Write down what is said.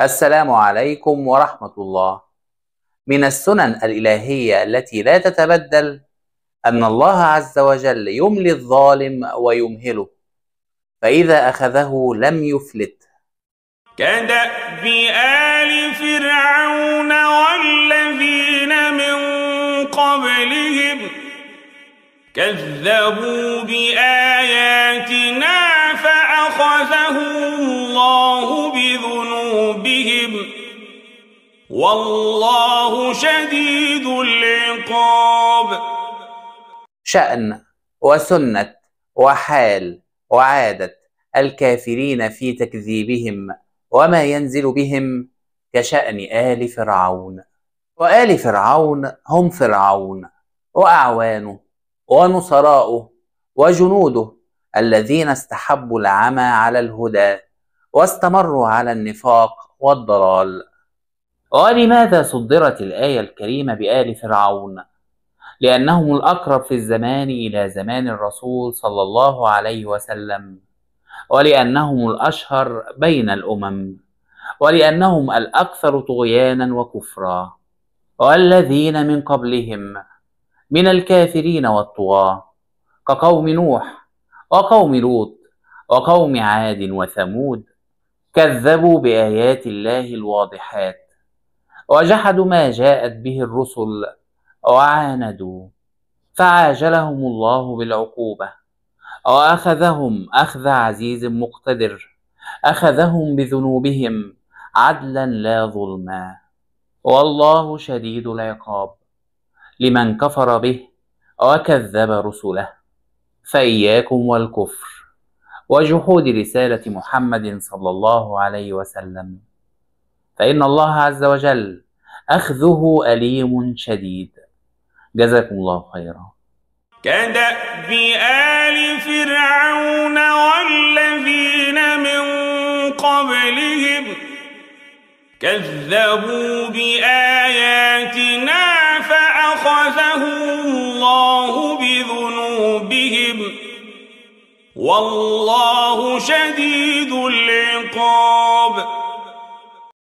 السلام عليكم ورحمة الله من السنن الإلهية التي لا تتبدل أن الله عز وجل يملي الظالم ويمهله فإذا أخذه لم يفلت كدأب آل فرعون والذين من قبلهم كذبوا بآيات والله شديد العقاب شأن وسنة وحال وعادة الكافرين في تكذيبهم وما ينزل بهم كشأن آل فرعون وآل فرعون هم فرعون وأعوانه ونصراؤه وجنوده الذين استحبوا العمى على الهدى واستمروا على النفاق والضلال ولماذا صدرت الآية الكريمة بآل فرعون؟ لأنهم الأقرب في الزمان إلى زمان الرسول صلى الله عليه وسلم، ولأنهم الأشهر بين الأمم، ولأنهم الأكثر طغيانا وكفرا، والذين من قبلهم من الكافرين والطغاة، كقوم نوح، وقوم لوط، وقوم عاد وثمود، كذبوا بآيات الله الواضحات وجحدوا ما جاءت به الرسل وعاندوا فعاجلهم الله بالعقوبة وأخذهم أخذ عزيز مقتدر أخذهم بذنوبهم عدلا لا ظلما والله شديد العقاب لمن كفر به وكذب رسله فإياكم والكفر وجحود رسالة محمد صلى الله عليه وسلم فإن الله عز وجل أخذه أليم شديد جزاكم الله خيرا كدأب آل فرعون والذين من قبلهم كذبوا بآياتنا فأخذهم الله بذنوبهم والله شديد